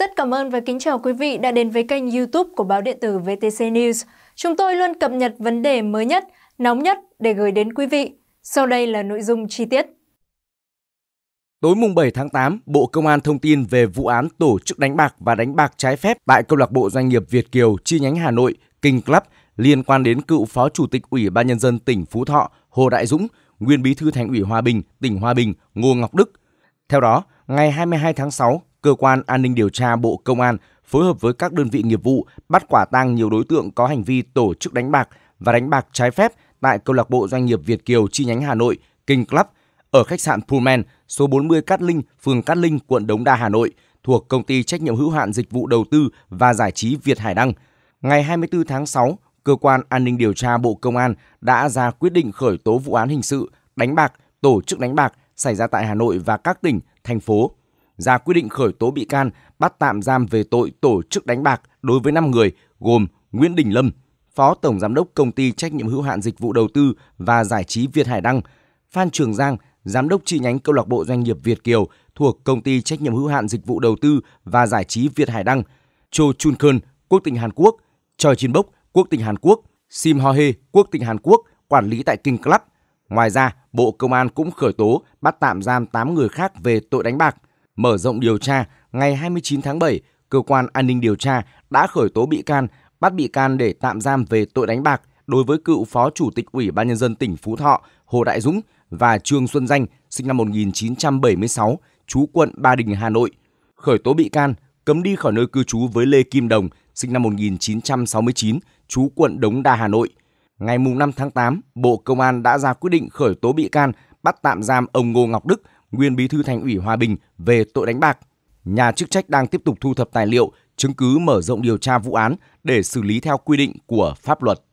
Rất cảm ơn và kính chào quý vị đã đến với kênh youtube của báo điện tử VTC News. Chúng tôi luôn cập nhật vấn đề mới nhất, nóng nhất để gửi đến quý vị. Sau đây là nội dung chi tiết. Tối mùng 7 tháng 8, Bộ Công an thông tin về vụ án tổ chức đánh bạc và đánh bạc trái phép tại Câu lạc bộ Doanh nghiệp Việt Kiều chi nhánh Hà Nội, King Club liên quan đến cựu Phó Chủ tịch Ủy ban Nhân dân tỉnh Phú Thọ Hồ Đại Dũng, nguyên Bí thư Thành ủy Hòa Bình, tỉnh Hòa Bình Ngô Ngọc Đức. Theo đó, ngày 22 tháng 6, cơ quan an ninh điều tra Bộ Công an phối hợp với các đơn vị nghiệp vụ bắt quả tang nhiều đối tượng có hành vi tổ chức đánh bạc và đánh bạc trái phép tại câu lạc bộ doanh nghiệp Việt Kiều chi nhánh Hà Nội, King Club ở khách sạn Pullman, số 40 Cát Linh, phường Cát Linh, quận Đống Đa, Hà Nội thuộc công ty trách nhiệm hữu hạn dịch vụ đầu tư và giải trí Việt Hải Đăng. Ngày 24 tháng 6, cơ quan an ninh điều tra Bộ Công an đã ra quyết định khởi tố vụ án hình sự đánh bạc, tổ chức đánh bạc xảy ra tại Hà Nội và các tỉnh, thành phố ra quyết định khởi tố bị can, bắt tạm giam về tội tổ chức đánh bạc đối với 5 người gồm Nguyễn Đình Lâm, Phó Tổng Giám đốc Công ty Trách nhiệm hữu hạn Dịch vụ Đầu tư và Giải trí Việt Hải Đăng, Phan Trường Giang, Giám đốc chi nhánh câu lạc bộ doanh nghiệp Việt Kiều thuộc Công ty Trách nhiệm hữu hạn Dịch vụ Đầu tư và Giải trí Việt Hải Đăng, Cho Chun Khơn, quốc tịch Hàn Quốc, Choi Jin Bok, quốc tịch Hàn Quốc, Sim Ho Hee, quốc tịch Hàn Quốc, quản lý tại King Club. Ngoài ra, Bộ Công an cũng khởi tố bắt tạm giam 8 người khác về tội đánh bạc – Mở rộng điều tra, ngày 29 tháng 7, cơ quan an ninh điều tra đã khởi tố bị can, bắt bị can để tạm giam về tội đánh bạc đối với cựu Phó Chủ tịch Ủy ban nhân dân tỉnh Phú Thọ Hồ Đại Dũng và Trương Xuân Danh, sinh năm 1976, trú quận Ba Đình, Hà Nội. Khởi tố bị can, cấm đi khỏi nơi cư trú với Lê Kim Đồng, sinh năm 1969, trú quận Đống Đa, Hà Nội. Ngày 5 tháng 8, Bộ Công an đã ra quyết định khởi tố bị can, bắt tạm giam ông Ngô Ngọc Đức, nguyên bí thư thành ủy Hòa Bình về tội đánh bạc. Nhà chức trách đang tiếp tục thu thập tài liệu, chứng cứ mở rộng điều tra vụ án để xử lý theo quy định của pháp luật.